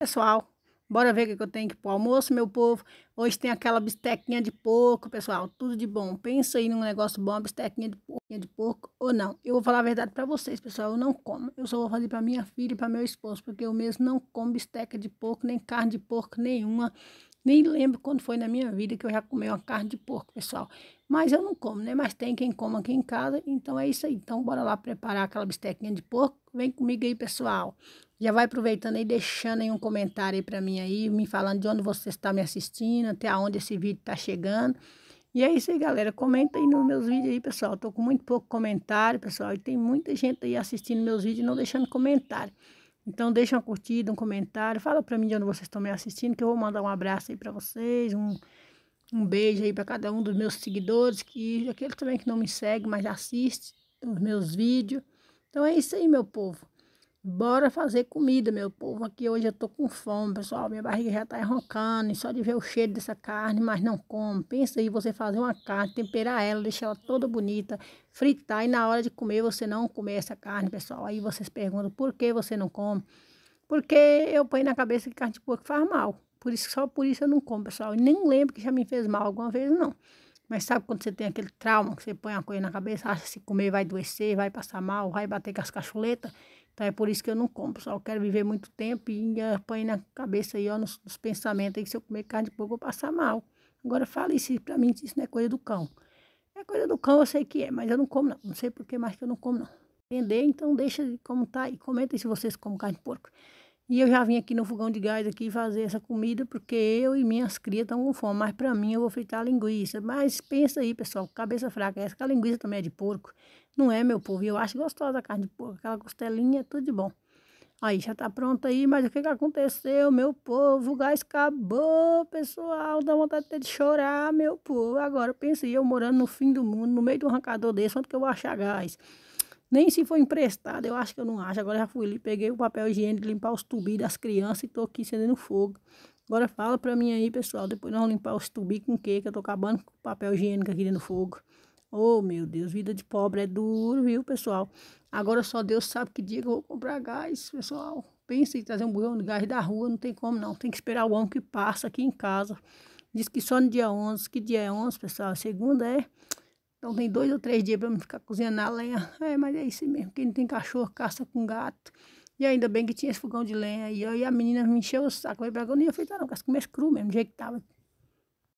Pessoal, bora ver o que eu tenho aqui pro almoço, meu povo. Hoje tem aquela bistequinha de porco, pessoal. Tudo de bom. Pensa aí num negócio bom, bistequinha de porco, de porco ou não. Eu vou falar a verdade para vocês, pessoal. Eu não como. Eu só vou fazer para minha filha e para meu esposo, porque eu mesmo não como bisteca de porco, nem carne de porco nenhuma. Nem lembro quando foi na minha vida que eu já comi uma carne de porco, pessoal. Mas eu não como, né? Mas tem quem coma aqui em casa, então é isso aí. Então bora lá preparar aquela bistequinha de porco. Vem comigo aí, pessoal. Já vai aproveitando aí, deixando aí um comentário aí pra mim aí, me falando de onde você está me assistindo, até aonde esse vídeo tá chegando. E é isso aí, galera. Comenta aí nos meus vídeos aí, pessoal. estou tô com muito pouco comentário, pessoal. E tem muita gente aí assistindo meus vídeos e não deixando comentário. Então, deixa uma curtida, um comentário, fala para mim de onde vocês estão me assistindo, que eu vou mandar um abraço aí para vocês, um, um beijo aí para cada um dos meus seguidores, que aquele também que não me segue, mas assiste os meus vídeos. Então é isso aí, meu povo. Bora fazer comida, meu povo. Aqui hoje eu tô com fome, pessoal. Minha barriga já tá roncando. Só de ver o cheiro dessa carne, mas não como. Pensa aí, você fazer uma carne, temperar ela, deixar ela toda bonita, fritar. E na hora de comer, você não comer essa carne, pessoal. Aí vocês perguntam, por que você não come? Porque eu ponho na cabeça que carne de porco faz mal. Por isso, só por isso eu não como, pessoal. E nem lembro que já me fez mal alguma vez, não. Mas sabe quando você tem aquele trauma, que você põe uma coisa na cabeça, acha que se comer vai adoecer, vai passar mal, vai bater com as cachuletas? Então é por isso que eu não como, Só quero viver muito tempo e apanho eh, na cabeça aí, ó, nos, nos pensamentos aí que se eu comer carne de porco eu vou passar mal. Agora fala isso pra mim, isso não é coisa do cão. É coisa do cão, eu sei que é, mas eu não como não. Não sei por que mais que eu não como não. Entender? Então deixa como tá e comenta aí se vocês comem carne de porco. E eu já vim aqui no fogão de gás aqui fazer essa comida, porque eu e minhas crias estão com fome. Mas para mim eu vou fritar a linguiça. Mas pensa aí, pessoal, cabeça fraca. Essa que a linguiça também é de porco. Não é, meu povo. E eu acho gostosa a carne de porco, aquela costelinha, tudo de bom. Aí já tá pronto aí, mas o que que aconteceu, meu povo? O gás acabou, pessoal. Dá vontade até de chorar, meu povo. Agora pensa aí eu morando no fim do mundo, no meio de um arrancador desse, onde que eu vou achar gás? Nem se foi emprestado, eu acho que eu não acho. Agora já fui ali, peguei o papel higiênico, limpar os tubis das crianças e tô aqui acendendo fogo. Agora fala pra mim aí, pessoal, depois nós vamos limpar os tubis com o quê? Que eu tô acabando com o papel higiênico aqui dentro do fogo. Oh, meu Deus, vida de pobre é duro, viu, pessoal? Agora só Deus sabe que dia que eu vou comprar gás, pessoal. Pensa em trazer um burrão de gás da rua, não tem como não. Tem que esperar o ano que passa aqui em casa. Diz que só no dia 11. Que dia é 11, pessoal? Segunda é? Então tem dois ou três dias para eu ficar cozinhando a lenha. É, mas é isso mesmo. Quem não tem cachorro, caça com gato. E ainda bem que tinha esse fogão de lenha. E, e a menina me encheu o saco. Eu falei pra ela, eu não ia feitar não, porque as comias cru mesmo, do jeito que tava.